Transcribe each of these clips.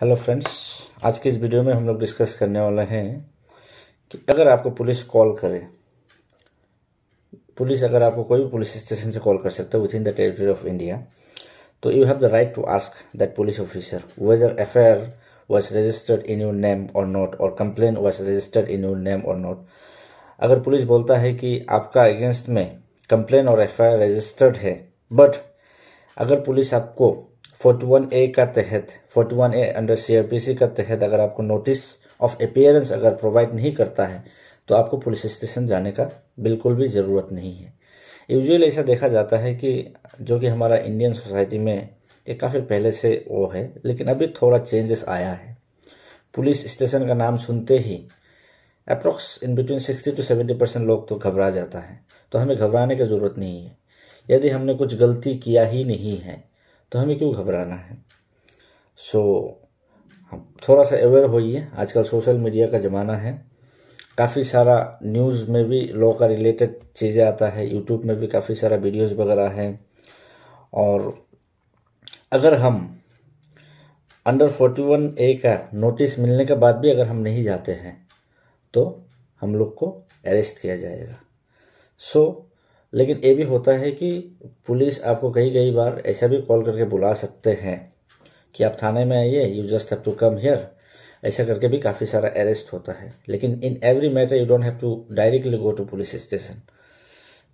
hello friends आज के इस वीडियो में हम लोग डिस्कस करने वाले हैं कि अगर आपको पुलिस कॉल करे पुलिस अगर आपको कोई भी पुलिस स्टेशन से कॉल कर सकता है within the territory of India तो you have the right to ask that police officer whether F I R was registered in your name or not or complaint was registered in your name or not अगर police बोलता है कि आपका against में complaint और F I registered है but अगर police आपको फोर्टी ए का तहत फोर्टी ए अंडर सी का तहत अगर आपको नोटिस ऑफ अपियरेंस अगर प्रोवाइड नहीं करता है तो आपको पुलिस स्टेशन जाने का बिल्कुल भी ज़रूरत नहीं है यूजुअली ऐसा देखा जाता है कि जो कि हमारा इंडियन सोसाइटी में ये काफ़ी पहले से वो है लेकिन अभी थोड़ा चेंजेस आया है पुलिस स्टेशन का नाम सुनते ही approx in between sixty to seventy percent लोग तो घबरा जाता है तो हमें घबराने की ज़रूरत नहीं है यदि हमने कुछ गलती किया ही नहीं है तो हमें क्यों घबराना है सो हम थोड़ा सा अवेयर होइए आजकल सोशल मीडिया का ज़माना है काफ़ी सारा न्यूज़ में भी लॉ का रिलेटेड चीज़ें आता है यूट्यूब में भी काफ़ी सारा वीडियोस वगैरह हैं और अगर हम अंडर फोर्टी वन ए का नोटिस मिलने के बाद भी अगर हम नहीं जाते हैं तो हम लोग को अरेस्ट किया जाएगा सो so, लेकिन ये भी होता है कि पुलिस आपको कई कई बार ऐसा भी कॉल करके बुला सकते हैं कि आप थाने में आइए you just have to come here ऐसा करके भी काफ़ी सारा अरेस्ट होता है लेकिन in every matter you don't have to directly go to police station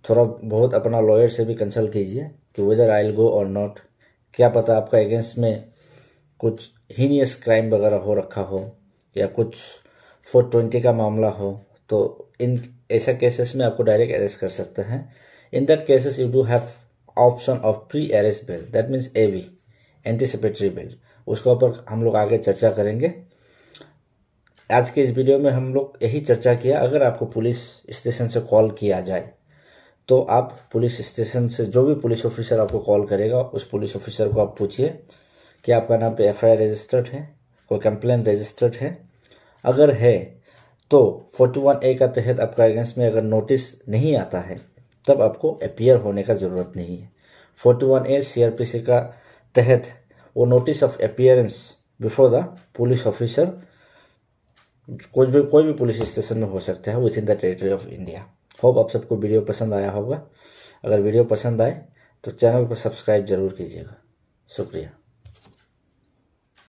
थोड़ा बहुत अपना लॉयर से भी कंसल्ट कीजिए कि वेदर आई विल गो और नॉट क्या पता आपका अगेंस्ट में कुछ हीनियस क्राइम वगैरह हो रखा हो या कुछ फोर ट्वेंटी का मामला हो तो इन ऐसा केसेस में आपको डायरेक्ट अरेस्ट कर सकते हैं in that cases you do have option of pre arrest bail that means A V anticipatory bail उसके ऊपर हम लोग आगे चर्चा करेंगे आज के इस वीडियो में हम लोग यही चर्चा किया अगर आपको पुलिस स्टेशन से कॉल किया जाए तो आप पुलिस स्टेशन से जो भी पुलिस ऑफिसर आपको कॉल करेगा उस पुलिस ऑफिसर को आप पूछिए कि आपका नाम पे एफ रजिस्टर्ड है कोई कंप्लेन रजिस्टर्ड है अगर है तो 41 ए का तहत आपका अगेंस्ट में अगर नोटिस नहीं आता है तब आपको अपियर होने का ज़रूरत नहीं है 41 ए सीआरपीसी का तहत वो notice of appearance before the police officer कुछ भी कोई भी पुलिस स्टेशन में हो सकता है within the territory of India hope आप सबको वीडियो पसंद आया होगा अगर वीडियो पसंद आए तो चैनल को सब्सक्राइब जरूर कीजिएगा शुक्रिया